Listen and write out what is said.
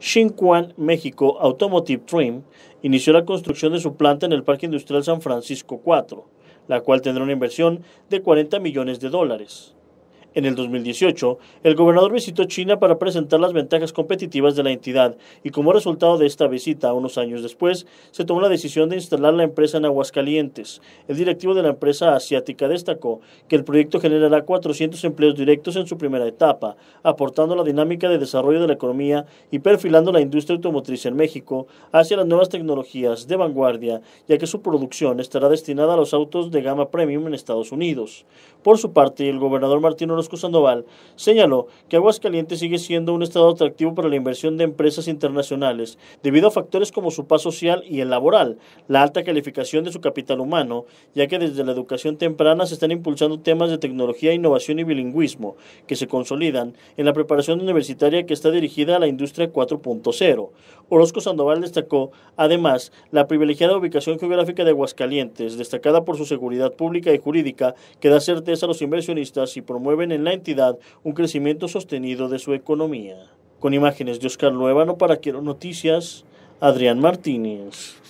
Xinquan México Automotive Trim inició la construcción de su planta en el Parque Industrial San Francisco 4, la cual tendrá una inversión de 40 millones de dólares. En el 2018, el gobernador visitó China para presentar las ventajas competitivas de la entidad y como resultado de esta visita, unos años después, se tomó la decisión de instalar la empresa en Aguascalientes. El directivo de la empresa asiática destacó que el proyecto generará 400 empleos directos en su primera etapa, aportando la dinámica de desarrollo de la economía y perfilando la industria automotriz en México hacia las nuevas tecnologías de vanguardia, ya que su producción estará destinada a los autos de gama premium en Estados Unidos. Por su parte, el gobernador Martín Orozco Sandoval, señaló que Aguascalientes sigue siendo un estado atractivo para la inversión de empresas internacionales debido a factores como su paz social y el laboral, la alta calificación de su capital humano, ya que desde la educación temprana se están impulsando temas de tecnología, innovación y bilingüismo, que se consolidan en la preparación universitaria que está dirigida a la industria 4.0. Orozco Sandoval destacó, además, la privilegiada ubicación geográfica de Aguascalientes, destacada por su seguridad pública y jurídica, que da certeza a los inversionistas y promueve en la entidad un crecimiento sostenido de su economía. Con imágenes de Oscar Luevano para Quiero Noticias, Adrián Martínez.